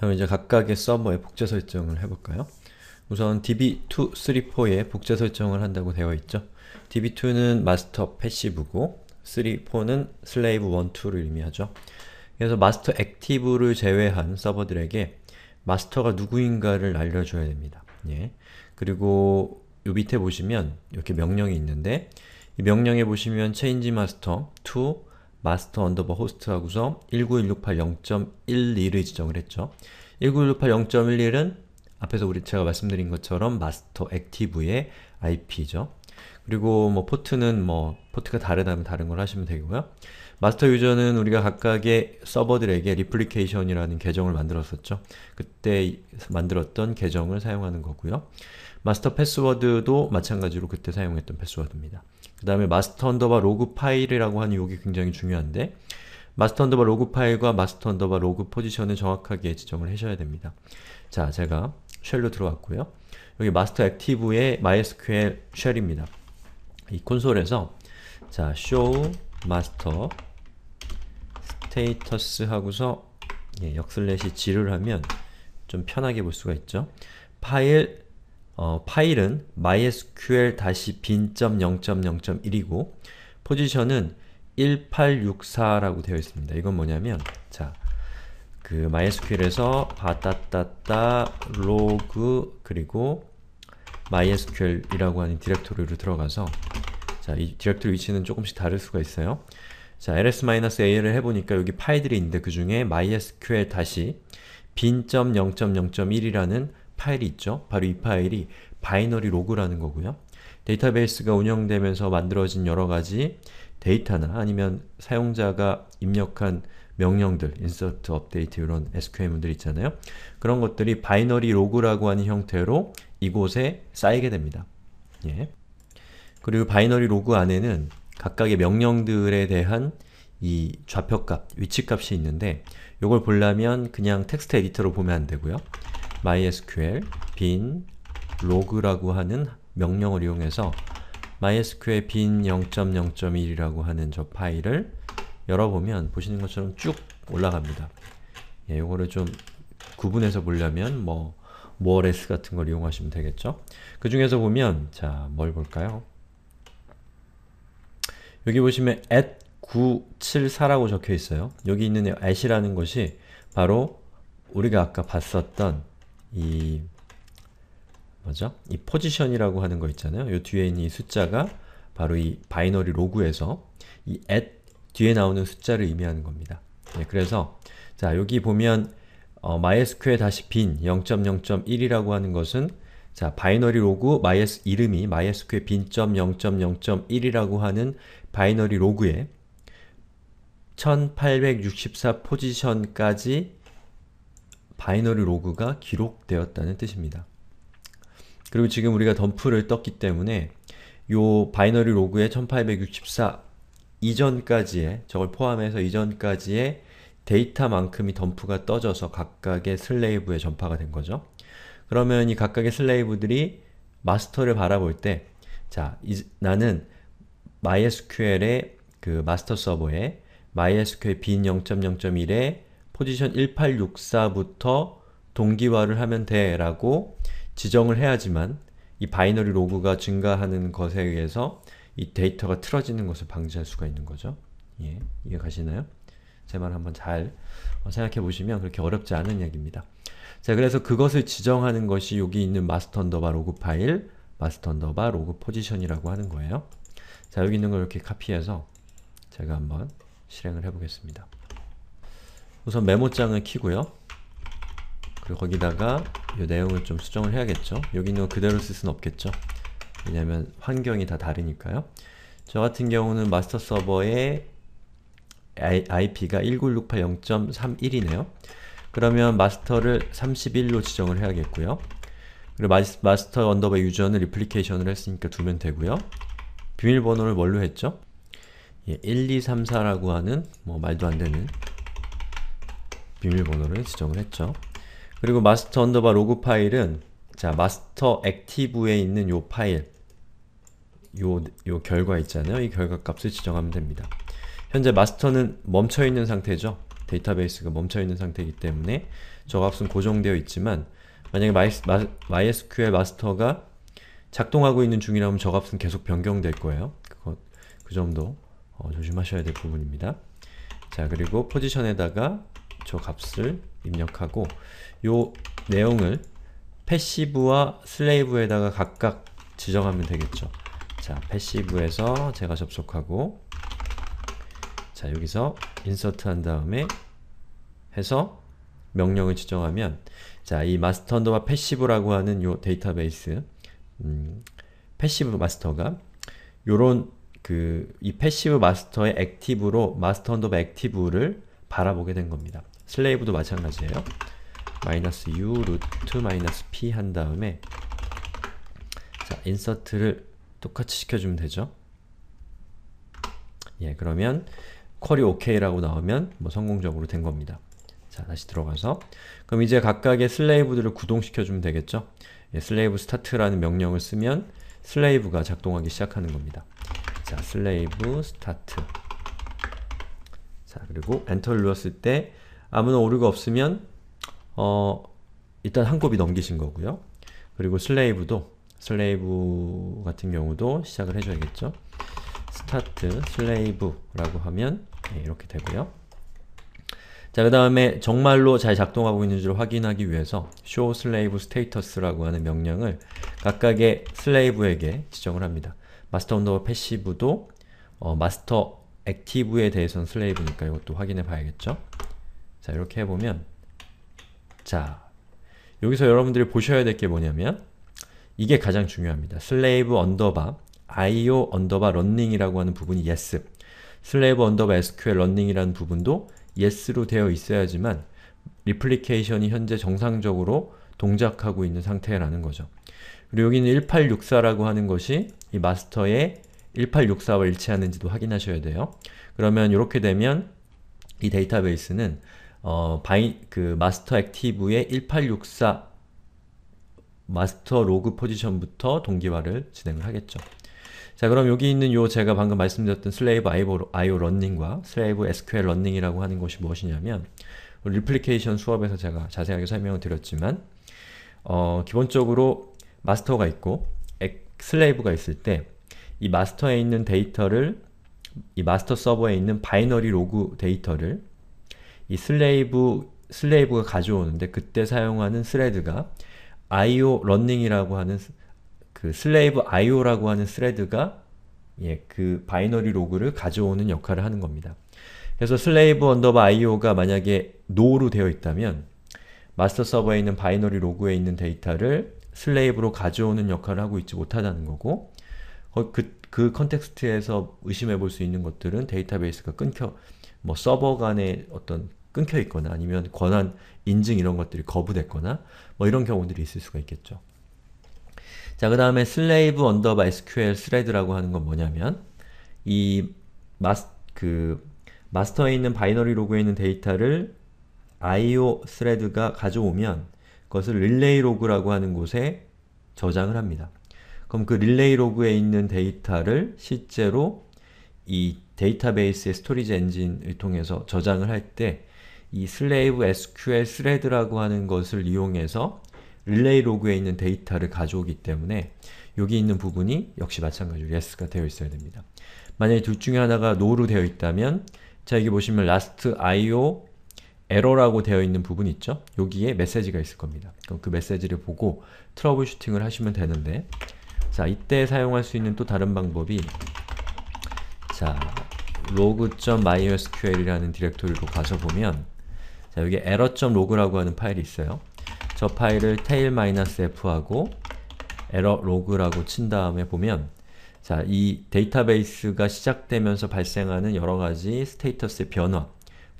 그럼 이제 각각의 서버에 복제 설정을 해볼까요? 우선 db234에 복제 설정을 한다고 되어 있죠. db2는 마스터 패시브고 34는 슬레이브 1, 2를 의미하죠. 그래서 마스터 액티브를 제외한 서버들에게 마스터가 누구인가를 알려줘야 됩니다. 예. 그리고 요 밑에 보시면 이렇게 명령이 있는데 이 명령에 보시면 change master to 마스터 언더바 호스트하고서 19168.0.11을 지정을 했죠. 19168.0.11은 앞에서 우리 제가 말씀드린 것처럼 마스터 액티브의 IP죠. 그리고 뭐 포트는 뭐 포트가 다르다면 다른 걸 하시면 되고요. 마스터 유저는 우리가 각각의 서버들에게 리플리케이션이라는 계정을 만들었었죠. 그때 만들었던 계정을 사용하는 거고요. 마스터 패스워드도 마찬가지로 그때 사용했던 패스워드입니다. 그 다음에 마스터 언더바 로그 파일이라고 하는 요게 굉장히 중요한데 마스터 언더바 로그 파일과 마스터 언더바 로그 포지션을 정확하게 지정을 하셔야 됩니다. 자, 제가 쉘로 들어왔고요. 여기 마스터 액티브의 MySQL 쉘입니다. 이 콘솔에서 자, show master status 하고서 예, 역슬래시 g를 하면 좀 편하게 볼 수가 있죠. 파일 어, 파일은 mysql-bin.0.0.1이고 포지션은 1864라고 되어 있습니다. 이건 뭐냐면 자, 그 mysql에서 바따따따 l o 그리고 mysql이라고 하는 디렉토리로 들어가서 자, 이 디렉토리 위치는 조금씩 다를 수가 있어요. 자, l s a l 해보니까 여기 파일들이 있는데 그 중에 mysql-bin.0.0.1이라는 파일이 있죠? 바로 이 파일이 바이너리 로그라는 거고요. 데이터베이스가 운영되면서 만들어진 여러가지 데이터나 아니면 사용자가 입력한 명령들, 인서트, 업데이트 이런 SQL문들 있잖아요. 그런 것들이 바이너리 로그라고 하는 형태로 이곳에 쌓이게 됩니다. 예. 그리고 바이너리 로그 안에는 각각의 명령들에 대한 이 좌표값, 위치값이 있는데 이걸 보려면 그냥 텍스트 에디터로 보면 안되고요. mysql bin log라고 하는 명령을 이용해서 mysql bin 0.0.1이라고 하는 저 파일을 열어보면 보시는 것처럼 쭉 올라갑니다. 예, 요거를 좀 구분해서 보려면 뭐 모어레스 같은 걸 이용하시면 되겠죠? 그 중에서 보면 자, 뭘 볼까요? 여기 보시면 at 974라고 적혀 있어요. 여기 있는 at이라는 것이 바로 우리가 아까 봤었던 이 뭐죠? 이 포지션이라고 하는 거 있잖아요. 이 뒤에 있는 이 숫자가 바로 이 바이너리 로그에서 이 at 뒤에 나오는 숫자를 의미하는 겁니다. 네, 그래서 자 여기 보면 어, mysql 다시 빈 0.0.1이라고 하는 것은 자 바이너리 로그 mys 이름이 mysql 빈.0.0.1이라고 하는 바이너리 로그에 1864 포지션까지 바이너리 로그가 기록되었다는 뜻입니다. 그리고 지금 우리가 덤프를 떴기 때문에 요 바이너리 로그의 1864 이전까지의 저걸 포함해서 이전까지의 데이터만큼이 덤프가 떠져서 각각의 슬레이브에 전파가 된 거죠. 그러면 이 각각의 슬레이브들이 마스터를 바라볼 때 자, 이, 나는 MySQL의 그 마스터 서버에 MySQL b 0.0.1의 포지션 1864부터 동기화를 하면 돼 라고 지정을 해야지만 이 바이너리 로그가 증가하는 것에 의해서 이 데이터가 틀어지는 것을 방지할 수가 있는 거죠. 예, 이해 가시나요? 제 말 한번 잘 생각해 보시면 그렇게 어렵지 않은 얘기입니다. 자, 그래서 그것을 지정하는 것이 여기 있는 마스터 언더바 로그 파일, 마스터 언더바 로그 포지션이라고 하는 거예요. 자, 여기 있는 걸 이렇게 카피해서 제가 한번 실행을 해보겠습니다. 우선 메모장을 키고요. 그리고 거기다가 이 내용을 좀 수정을 해야겠죠. 여기 는 그대로 쓸 수는 없겠죠. 왜냐면 환경이 다 다르니까요. 저 같은 경우는 마스터 서버의 IP가 19680.31이네요. 그러면 마스터를 31로 지정을 해야겠고요. 그리고 마스, 터 언더바 유저는 리플리케이션을 했으니까 두면 되고요. 비밀번호를 뭘로 했죠? 예, 1234라고 하는 뭐 말도 안 되는 비밀번호를 지정을 했죠. 그리고 master underbar log 파일은 자 master active에 있는 요 파일 요, 요 결과 있잖아요. 이 결과 값을 지정하면 됩니다. 현재 마스터는 멈춰있는 상태죠. 데이터베이스가 멈춰있는 상태이기 때문에 저 값은 고정되어 있지만 만약에 마이, 마, MySQL 마스터가 작동하고 있는 중이라면 저 값은 계속 변경될 거예요. 그것, 그 점도 어, 조심하셔야 될 부분입니다. 자, 그리고 포지션에다가 저 값을 입력하고 요 내용을 패시브와 슬레이브에다가 각각 지정하면 되겠죠. 자, 패시브에서 제가 접속하고 자, 여기서 인서트 한 다음에 해서 명령을 지정하면 자, 이 마스터 언더바 패시브라고 하는 요 데이터베이스 음, 패시브 마스터가 요런 그 이 패시브 마스터의 액티브로 마스터 언더바 액티브를 바라보게 된 겁니다. 슬레이브도 마찬가지예요. 마이너스 u 루트 마이너스 p 한 다음에 자, 인서트를 똑같이 시켜주면 되죠. 예, 그러면 쿼리 OK라고 나오면 뭐 성공적으로 된 겁니다. 자, 다시 들어가서 그럼 이제 각각의 슬레이브들을 구동시켜주면 되겠죠? 예, 슬레이브 스타트라는 명령을 쓰면 슬레이브가 작동하기 시작하는 겁니다. 자, 슬레이브 스타트 자, 그리고 엔터를 눌렀을 때 아무런 오류가 없으면 어, 일단 한 곱이 넘기신 거고요. 그리고 슬레이브도 슬레이브 같은 경우도 시작을 해줘야겠죠. 스타트 슬레이브라고 하면 네, 이렇게 되고요. 자, 그 다음에 정말로 잘 작동하고 있는지를 확인하기 위해서 show slave status라고 하는 명령을 각각의 슬레이브에게 지정을 합니다. 마스터 언더바 패시브도 어, 마스터 액티브에 대해서는 슬레이브니까 이것도 확인해 봐야겠죠? 자 이렇게 해보면 자 여기서 여러분들이 보셔야 될 게 뭐냐면 이게 가장 중요합니다. slave 언더바 io 언더바 running이라고 하는 부분이 yes slave 언더바 sql running이라는 부분도 yes로 되어 있어야지만 리플리케이션이 현재 정상적으로 동작하고 있는 상태라는 거죠. 그리고 여기는 1864라고 하는 것이 이 마스터의 1864와 일치하는지도 확인하셔야 돼요. 그러면 이렇게 되면 이 데이터베이스는 어, 바이, 그 마스터 액티브의 1864 마스터 로그 포지션부터 동기화를 진행을 하겠죠. 자 그럼 여기 있는 요 제가 방금 말씀드렸던 슬레이브 IO 런닝과 슬레이브 SQL 런닝이라고 하는 것이 무엇이냐면 리플리케이션 수업에서 제가 자세하게 설명을 드렸지만 어, 기본적으로 마스터가 있고 슬레이브가 있을 때 이 마스터에 있는 데이터를 이 마스터 서버에 있는 바이너리 로그 데이터를 이 슬레이브 슬레이브가 가져오는데 그때 사용하는 스레드가 IO 런닝이라고 하는 그 슬레이브 IO라고 하는 스레드가 예, 그 바이너리 로그를 가져오는 역할을 하는 겁니다. 그래서 슬레이브 언더바 IO가 만약에 노로 되어 있다면 마스터 서버에 있는 바이너리 로그에 있는 데이터를 슬레이브로 가져오는 역할을 하고 있지 못하다는 거고 그, 그 컨텍스트에서 의심해 볼 수 있는 것들은 데이터베이스가 끊겨 뭐 서버 간의 어떤 끊겨 있거나 아니면 권한 인증 이런 것들이 거부됐거나 뭐 이런 경우들이 있을 수가 있겠죠. 자, 그 다음에 slave 언더바 sql 스레드라고 하는 건 뭐냐면 이 마스, 그 마스터에 있는 바이너리 로그에 있는 데이터를 io 스레드가 가져오면 그것을 릴레이 로그라고 하는 곳에 저장을 합니다. 그럼 그 릴레이 로그에 있는 데이터를 실제로 이 데이터베이스의 스토리지 엔진을 통해서 저장을 할때 이 slave sql 스레드라고 하는 것을 이용해서 릴레이 로그에 있는 데이터를 가져오기 때문에 여기 있는 부분이 역시 마찬가지로 yes가 되어 있어야 됩니다. 만약에 둘 중에 하나가 no로 되어 있다면 자 여기 보시면 last io e r r o r 라고 되어 있는 부분 있죠? 여기에 메시지가 있을 겁니다. 그럼 그 메시지를 보고 트러블 슈팅을 하시면 되는데 자, 이때 사용할 수 있는 또 다른 방법이 자, log.mysql이라는 디렉토리로 가서 보면 자, 여기 error.log라고 하는 파일이 있어요. 저 파일을 tail-f하고 error.log라고 친 다음에 보면 자, 이 데이터베이스가 시작되면서 발생하는 여러가지 스테이터스의 변화,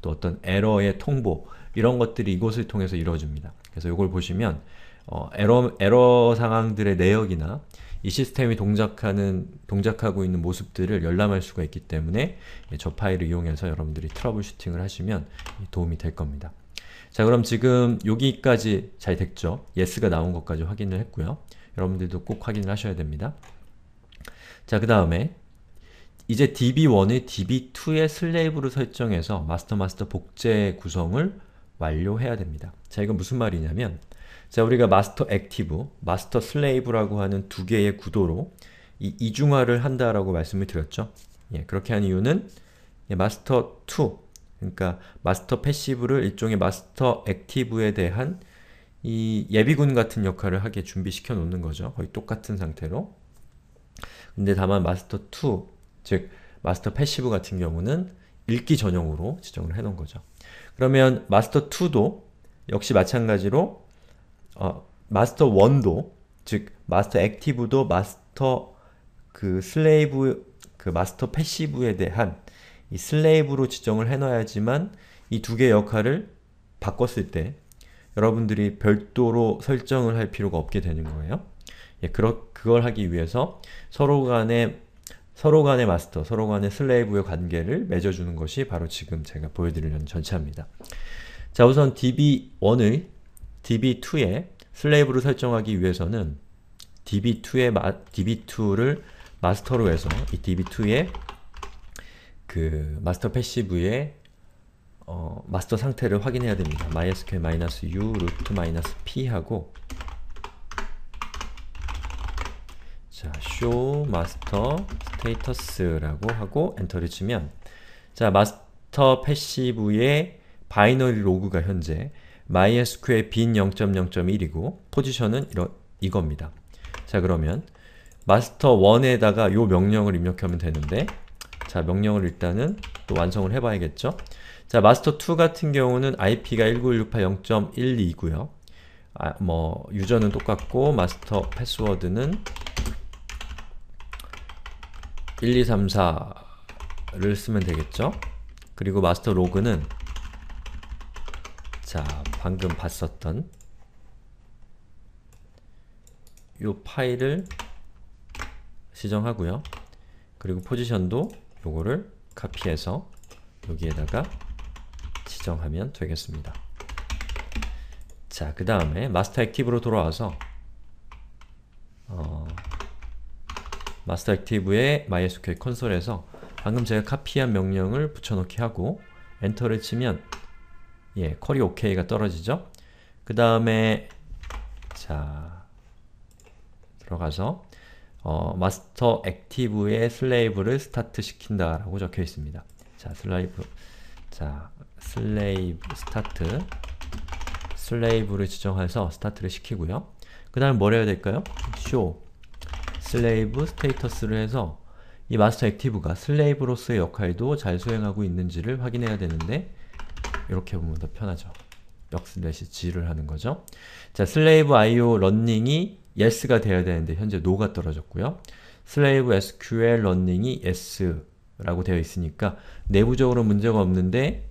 또 어떤 에러의 통보, 이런 것들이 이곳을 통해서 이루어집니다. 그래서 이걸 보시면 어, 에러, 에러 상황들의 내역이나 이 시스템이 동작하는, 동작하고 있는 모습들을 열람할 수가 있기 때문에 예, 저 파일을 이용해서 여러분들이 트러블 슈팅을 하시면 도움이 될 겁니다. 자 그럼 지금 여기까지 잘 됐죠? yes가 나온 것까지 확인을 했고요. 여러분들도 꼭 확인을 하셔야 됩니다. 자그 다음에 이제 db1을 db2의 슬레이브로 설정해서 마스터 마스터 복제 구성을 완료해야 됩니다. 자 이건 무슨 말이냐면 자, 우리가 마스터 액티브, 마스터 슬레이브라고 하는 두 개의 구도로 이 이중화를 한다라고 말씀을 드렸죠. 예, 그렇게 한 이유는 예, 마스터 2, 그러니까 마스터 패시브를 일종의 마스터 액티브에 대한 이 예비군 같은 역할을 하게 준비시켜 놓는 거죠. 거의 똑같은 상태로. 근데 다만 마스터 2, 즉 마스터 패시브 같은 경우는 읽기 전용으로 지정을 해 놓은 거죠. 그러면 마스터 2도 역시 마찬가지로 어, 마스터 원도 즉 마스터 액티브도 마스터 그 슬레이브 그 마스터 패시브에 대한 이 슬레이브로 지정을 해놔야지만 이 두 개의 역할을 바꿨을 때 여러분들이 별도로 설정을 할 필요가 없게 되는 거예요. 예, 그러, 그걸 하기 위해서 서로 간의 서로 간의 마스터, 서로 간의 슬레이브의 관계를 맺어주는 것이 바로 지금 제가 보여드리려는 전체입니다자 우선 db1의 db2에 슬레이브를 설정하기 위해서는 db2의 마, db2를 마스터로 해서 이 d b 2에그 마스터 패시브의 어, 마스터 상태를 확인해야 됩니다. mysql-u root-p 하고 자, show master status라고 하고 엔터를 치면 자, 마스터 패시브의 바이너리 로그가 현재 MySQ의 빈 0.0.1이고 포지션은 이러, 이겁니다. 자 그러면 master1에다가 요 명령을 입력하면 되는데 자 명령을 일단은 또 완성을 해봐야겠죠? 자 master2 같은 경우는 IP가 19168.0.12이고요. 아, 뭐 유저는 똑같고 마스터 패스워드는 1234를 쓰면 되겠죠? 그리고 마스터 로그는 자 방금 봤었던 이 파일을 지정하고요. 그리고 포지션도 요거를 카피해서 여기에다가 지정하면 되겠습니다. 자, 그 다음에 마스터 액티브로 돌아와서 어, 마스터 액티브의 MySQL 콘솔에서 방금 제가 카피한 명령을 붙여넣기 하고 엔터를 치면 예, 쿼리 OK가 떨어지죠. 그 다음에 자 들어가서 어, 마스터 액티브의 슬레이브를 스타트 시킨다라고 적혀 있습니다. 자 슬라이브 자 슬레이브 스타트 슬레이브를 지정해서 스타트를 시키고요. 그 다음에 뭘 해야 될까요? show 슬레이브 스테이터스를 해서 이 마스터 액티브가 슬레이브로서의 역할도 잘 수행하고 있는지를 확인해야 되는데 이렇게 보면 더 편하죠. 역슬래시 g를 하는 거죠. 자, 슬레이브 io 런닝이 yes가 되어야 되는데 현재 no가 떨어졌고요. 슬레이브 sql 런닝이 yes라고 되어 있으니까 내부적으로 문제가 없는데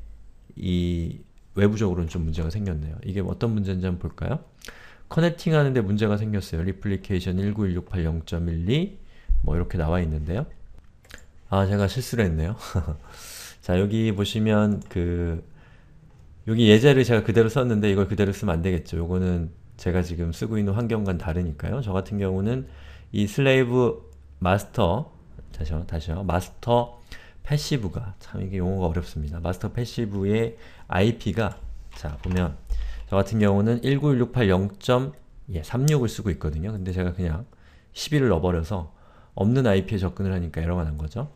이 외부적으로는 좀 문제가 생겼네요. 이게 어떤 문제인지 한번 볼까요? 커넥팅 하는데 문제가 생겼어요. 리플리케이션 191680.12뭐 이렇게 나와 있는데요. 아, 제가 실수를 했네요. 자, 여기 보시면 그 여기 예제를 제가 그대로 썼는데 이걸 그대로 쓰면 안되겠죠. 요거는 제가 지금 쓰고 있는 환경과 다르니까요. 저 같은 경우는 이 슬레이브 마스터 다시요, 다시요. 마스터 패시브가 참 이게 용어가 어렵습니다. 마스터 패시브의 IP가 자 보면 저 같은 경우는 19168.0.36을 예, 쓰고 있거든요. 근데 제가 그냥 11을 넣어버려서 없는 IP에 접근을 하니까 에러가 난 거죠.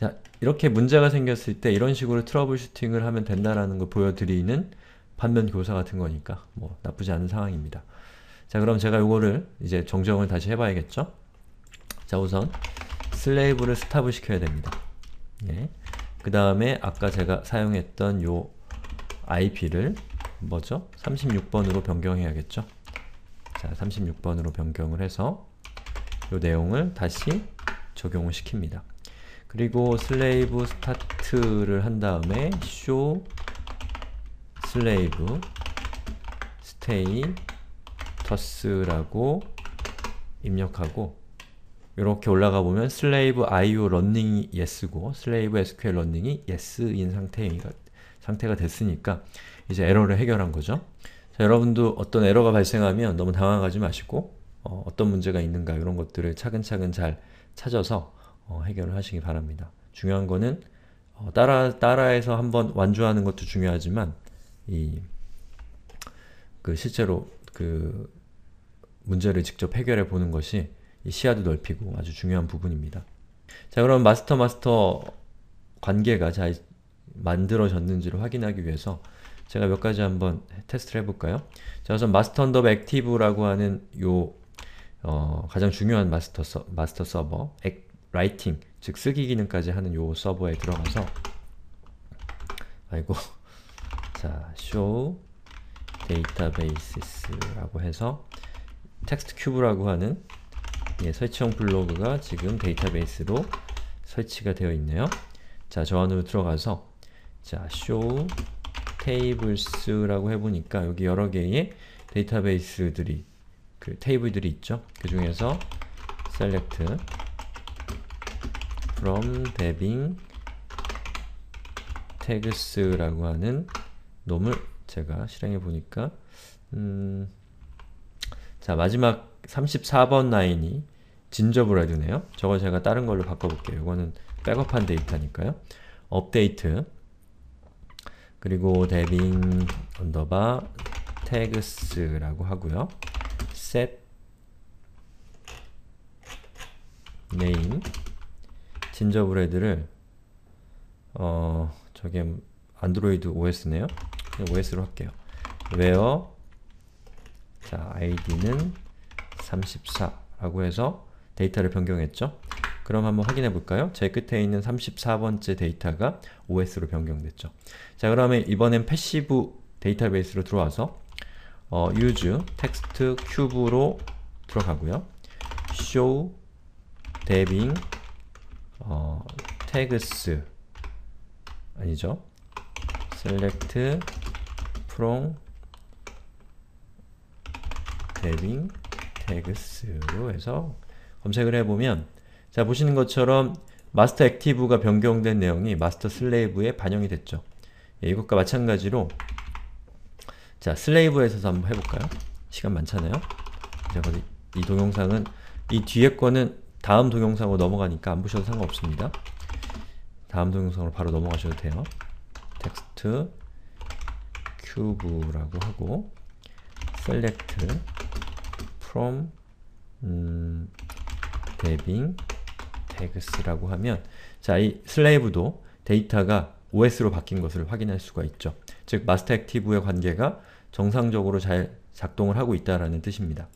자, 이렇게 문제가 생겼을 때 이런 식으로 트러블 슈팅을 하면 된다라는 걸 보여드리는 반면 교사 같은 거니까 뭐 나쁘지 않은 상황입니다. 자 그럼 제가 이거를 이제 정정을 다시 해봐야겠죠? 자 우선 슬레이브를 스탑을 시켜야 됩니다. 예. 그 다음에 아까 제가 사용했던 요 IP를 뭐죠? 36번으로 변경해야겠죠? 자 36번으로 변경을 해서 요 내용을 다시 적용을 시킵니다. 그리고 슬레이브 스타트를 한 다음에 show 슬레이브 stay 터스라고 입력하고 이렇게 올라가 보면 슬레이브 IO 런닝이 yes고 슬레이브 SQL 런닝이 yes인 상태가, 상태가 됐으니까 이제 에러를 해결한 거죠. 자, 여러분도 어떤 에러가 발생하면 너무 당황하지 마시고 어, 떤 문제가 있는가 이런 것들을 차근차근 잘 찾아서 어, 해결을 하시기 바랍니다. 중요한 거는 어, 따라, 따라해서 한번 완주하는 것도 중요하지만 이, 그 실제로 그 문제를 직접 해결해 보는 것이 시야도 넓히고 아주 중요한 부분입니다. 자 그럼 마스터 마스터 관계가 잘 만들어졌는지를 확인하기 위해서 제가 몇 가지 한번 테스트를 해볼까요? 자 우선 마스터 언더 액티브라고 하는 요 어, 가장 중요한 마스터, 서, 마스터 서버 액, 라이팅, 즉 쓰기 기능까지 하는 요 서버에 들어가서 아이고 자, show databases라고 해서 텍스트 큐브라고 하는 예, 설치형 블로그가 지금 데이터베이스로 설치가 되어 있네요. 자, 저 안으로 들어가서 자, show tables라고 해보니까 여기 여러 개의 데이터베이스들이 그 테이블들이 있죠. 그 중에서 select from deving tags라고 하는 놈을 제가 실행해 보니까 음, 자 마지막 34번 라인이 진저블 해주네요. 저거 제가 다른 걸로 바꿔볼게요. 이거는 백업한 데이터니까요. 업데이트 그리고 deving 언더바 tags라고 하고요. set name 진저브레드를 어 저게 안드로이드 OS네요. OS로 할게요. where 자 id는 34라고 해서 데이터를 변경했죠? 그럼 한번 확인해 볼까요? 제 끝에 있는 34번째 데이터가 OS로 변경됐죠. 자 그러면 이번엔 패시브 데이터베이스로 들어와서 어, use 텍스트 큐브로 들어가고요. show d e v i n 어, t a g 아니죠? select from d e v i n tags로 해서 검색을 해보면 자 보시는 것처럼 마스터 액티브가 변경된 내용이 마스터 슬레이브에 반영이 됐죠. 예, 이것과 마찬가지로 자 슬레이브에서 한번 해볼까요? 시간 많잖아요. 자, 이 동영상은 이 뒤에 거는 다음 동영상으로 넘어가니까 안 보셔도 상관없습니다. 다음 동영상으로 바로 넘어가셔도 돼요. 텍스트 큐브라고 하고 select from 음, deving tags라고 하면 자, 이 슬레이브도 데이터가 OS로 바뀐 것을 확인할 수가 있죠. 즉, 마스터 액티브의 관계가 정상적으로 잘 작동을 하고 있다라 뜻입니다.